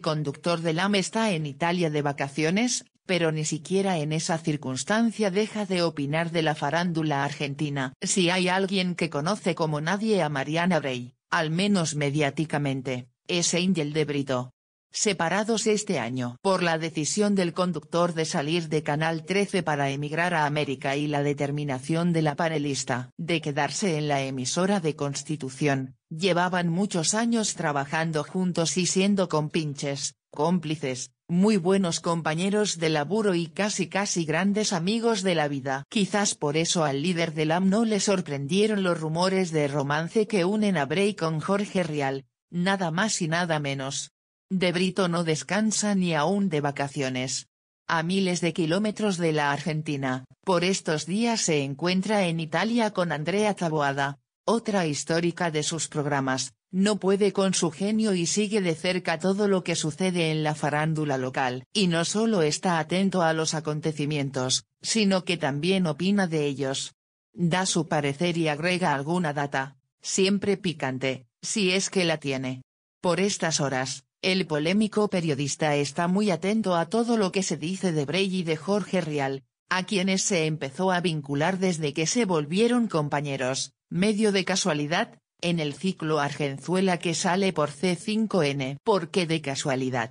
conductor del AM está en Italia de vacaciones, pero ni siquiera en esa circunstancia deja de opinar de la farándula argentina. Si hay alguien que conoce como nadie a Mariana Rey, al menos mediáticamente, es Angel de Brito, separados este año por la decisión del conductor de salir de Canal 13 para emigrar a América y la determinación de la panelista de quedarse en la emisora de Constitución, llevaban muchos años trabajando juntos y siendo compinches, cómplices, muy buenos compañeros de laburo y casi casi grandes amigos de la vida. Quizás por eso al líder del AM no le sorprendieron los rumores de romance que unen a Bray con Jorge Rial, nada más y nada menos. De Brito no descansa ni aún de vacaciones. A miles de kilómetros de la Argentina, por estos días se encuentra en Italia con Andrea Taboada, otra histórica de sus programas, no puede con su genio y sigue de cerca todo lo que sucede en la farándula local. Y no solo está atento a los acontecimientos, sino que también opina de ellos. Da su parecer y agrega alguna data, siempre picante, si es que la tiene. Por estas horas, el polémico periodista está muy atento a todo lo que se dice de Bray y de Jorge Rial, a quienes se empezó a vincular desde que se volvieron compañeros, medio de casualidad, en el ciclo Argenzuela que sale por C5N. ¿Por qué de casualidad?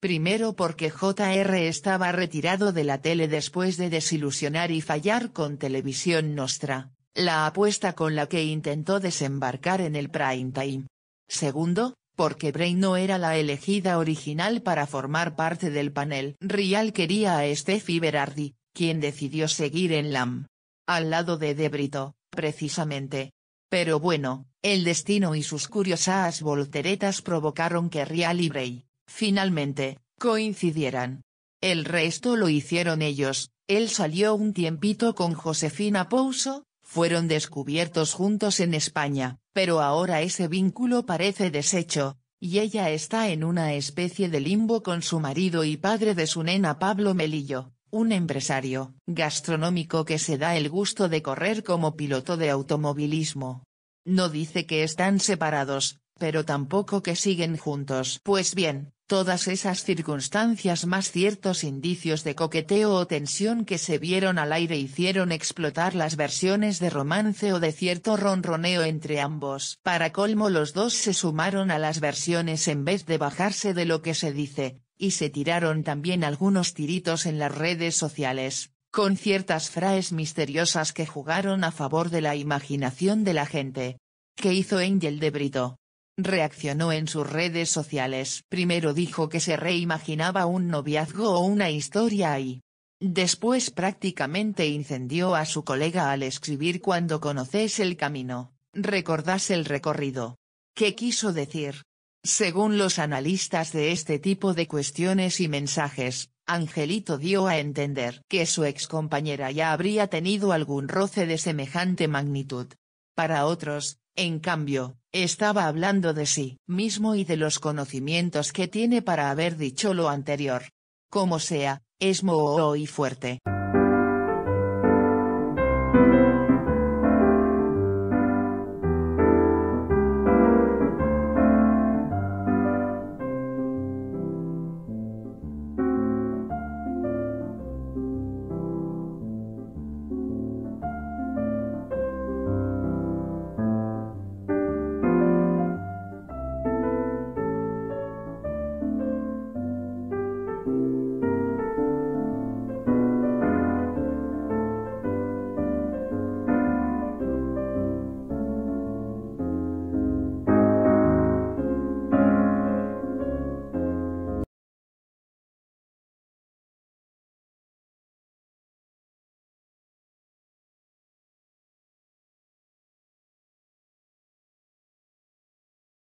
Primero porque JR estaba retirado de la tele después de desilusionar y fallar con Televisión Nostra, la apuesta con la que intentó desembarcar en el prime time. Segundo, porque Bray no era la elegida original para formar parte del panel. Rial quería a Steffi Berardi, quien decidió seguir en LAM. Al lado de Debrito, precisamente. Pero bueno, el destino y sus curiosas volteretas provocaron que Rial y Bray, finalmente, coincidieran. El resto lo hicieron ellos, él salió un tiempito con Josefina Pouso, fueron descubiertos juntos en España, pero ahora ese vínculo parece deshecho, y ella está en una especie de limbo con su marido y padre de su nena Pablo Melillo, un empresario gastronómico que se da el gusto de correr como piloto de automovilismo. No dice que están separados, pero tampoco que siguen juntos. Pues bien, Todas esas circunstancias más ciertos indicios de coqueteo o tensión que se vieron al aire hicieron explotar las versiones de romance o de cierto ronroneo entre ambos. Para colmo los dos se sumaron a las versiones en vez de bajarse de lo que se dice, y se tiraron también algunos tiritos en las redes sociales, con ciertas fraes misteriosas que jugaron a favor de la imaginación de la gente. ¿Qué hizo Angel de Brito? Reaccionó en sus redes sociales. Primero dijo que se reimaginaba un noviazgo o una historia y después prácticamente incendió a su colega al escribir cuando conoces el camino, recordás el recorrido. ¿Qué quiso decir? Según los analistas de este tipo de cuestiones y mensajes, Angelito dio a entender que su excompañera ya habría tenido algún roce de semejante magnitud. Para otros, en cambio, estaba hablando de sí mismo y de los conocimientos que tiene para haber dicho lo anterior. Como sea, es moho y fuerte.